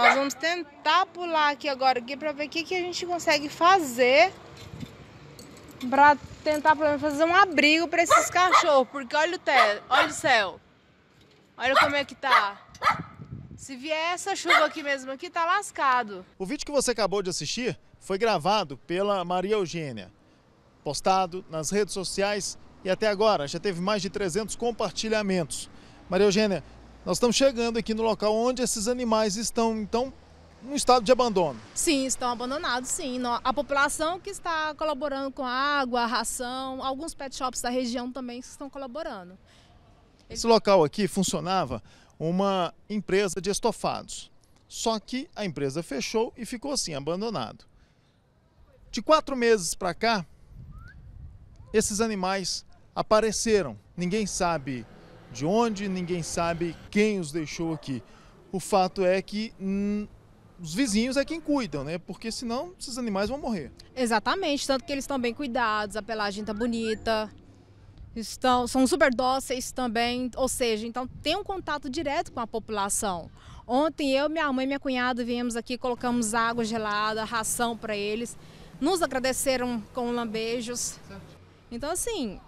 Nós vamos tentar pular aqui agora aqui para ver o que, que a gente consegue fazer para tentar fazer um abrigo para esses cachorros, porque olha o teto, olha o céu. Olha como é que tá. Se vier essa chuva aqui mesmo aqui, tá lascado. O vídeo que você acabou de assistir foi gravado pela Maria Eugênia, postado nas redes sociais e até agora já teve mais de 300 compartilhamentos. Maria Eugênia, nós estamos chegando aqui no local onde esses animais estão, então, num estado de abandono. Sim, estão abandonados, sim. A população que está colaborando com a água, a ração, alguns pet shops da região também estão colaborando. Esse local aqui funcionava uma empresa de estofados. Só que a empresa fechou e ficou assim, abandonado. De quatro meses para cá, esses animais apareceram. Ninguém sabe de onde, ninguém sabe quem os deixou aqui. O fato é que hum, os vizinhos é quem cuidam, né? Porque senão esses animais vão morrer. Exatamente, tanto que eles estão bem cuidados, a pelagem está bonita, estão, são super dóceis também, ou seja, então tem um contato direto com a população. Ontem eu, minha mãe e minha cunhada viemos aqui, colocamos água gelada, ração para eles, nos agradeceram com lambejos. Então assim,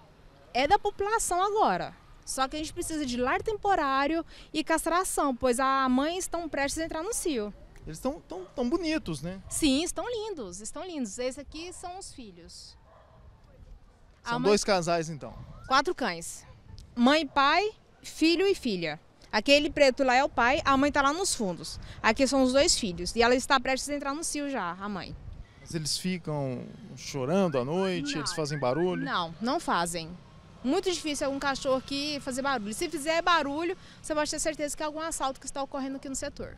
é da população agora. Só que a gente precisa de lar temporário e castração, pois a mãe estão prestes a entrar no cio. Eles estão tão, tão bonitos, né? Sim, estão lindos, estão lindos. Esses aqui são os filhos. São mãe... dois casais, então? Quatro cães. Mãe, pai, filho e filha. Aquele preto lá é o pai, a mãe está lá nos fundos. Aqui são os dois filhos. E ela está prestes a entrar no cio já, a mãe. Mas eles ficam chorando à noite? Não. Eles fazem barulho? Não, não fazem. Muito difícil algum cachorro aqui fazer barulho. Se fizer barulho, você pode ter certeza que é algum assalto que está ocorrendo aqui no setor.